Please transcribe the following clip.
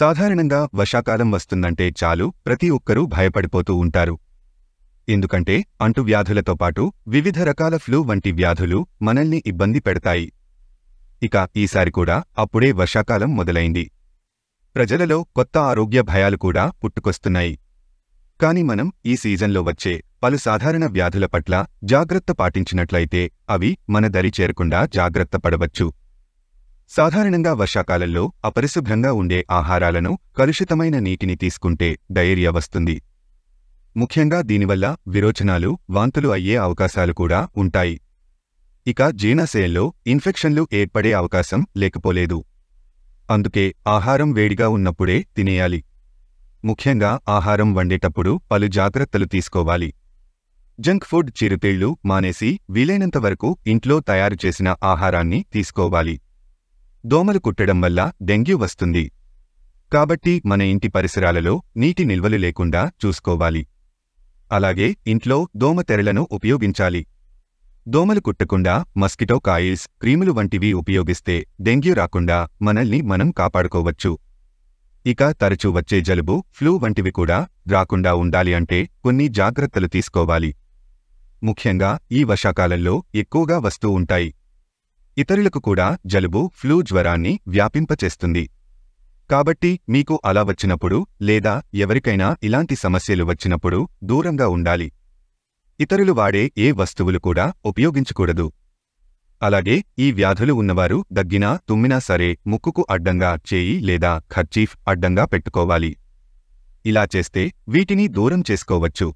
సాధారణంగా వర్షాకాలం వస్తుందంటే చాలు ప్రతి ఒక్కరూ భయపడిపోతూ ఉంటారు ఎందుకంటే అంటువ్యాధులతో పాటు వివిధ రకాల ఫ్లూ వంటి వ్యాధులు మనల్ని ఇబ్బంది పెడతాయి ఇక ఈసారి కూడా అప్పుడే వర్షాకాలం మొదలైంది ప్రజలలో కొత్త ఆరోగ్య భయాలు కూడా పుట్టుకొస్తున్నాయి కాని మనం ఈ సీజన్లో వచ్చే పలు సాధారణ వ్యాధుల పట్ల జాగ్రత్త పాటించినట్లయితే అవి మన దరి చేరకుండా జాగ్రత్త పడవచ్చు సాధారణంగా వర్షాకాలంలో అపరిశుభ్రంగా ఉండే ఆహారాలను కలుషితమైన నీటిని తీసుకుంటే డయేరియా వస్తుంది ముఖ్యంగా దీనివల్ల విరోచనాలు వాంతులు అయ్యే అవకాశాలు కూడా ఉంటాయి ఇక జీర్ణశయంలో ఇన్ఫెక్షన్లు ఏర్పడే అవకాశం లేకపోలేదు అందుకే ఆహారం వేడిగా ఉన్నప్పుడే తినేయాలి ముఖ్యంగా ఆహారం వండేటప్పుడు పలు జాగ్రత్తలు తీసుకోవాలి జంక్ ఫుడ్ చిరుతేళ్లు మానేసి వీలైనంతవరకు ఇంట్లో తయారు చేసిన ఆహారాన్ని తీసుకోవాలి దోమలు కుట్టడం వల్ల డెంగ్యూ వస్తుంది కాబట్టి మన ఇంటి పరిసరాలలో నీటి నిల్వలు లేకుండా చూసుకోవాలి అలాగే ఇంట్లో దోమ తెరలను ఉపయోగించాలి దోమలు కుట్టకుండా మస్కిటో కాయిల్స్ క్రీములు వంటివి ఉపయోగిస్తే డెంగ్యూ రాకుండా మనల్ని మనం కాపాడుకోవచ్చు ఇక తరచూ వచ్చే జలుబు ఫ్లూ వంటివి కూడా రాకుండా ఉండాలి అంటే కొన్ని జాగ్రత్తలు తీసుకోవాలి ముఖ్యంగా ఈ వర్షాకాలంలో ఎక్కువగా వస్తూ ఉంటాయి ఇతరులకు కూడా జలుబు ఫ్లూ జ్వరాన్ని వ్యాపింపచేస్తుంది కాబట్టి మీకు అలా వచ్చినప్పుడు లేదా ఎవరికైనా ఇలాంటి సమస్యలు వచ్చినప్పుడు దూరంగా ఉండాలి ఇతరులు వాడే ఏ వస్తువులు కూడా ఉపయోగించకూడదు అలాగే ఈ వ్యాధులు ఉన్నవారు దగ్గినా తుమ్మినా సరే ముక్కుకు అడ్డంగా చేయి లేదా ఖర్చీఫ్ అడ్డంగా పెట్టుకోవాలి ఇలా చేస్తే వీటిని దూరం చేసుకోవచ్చు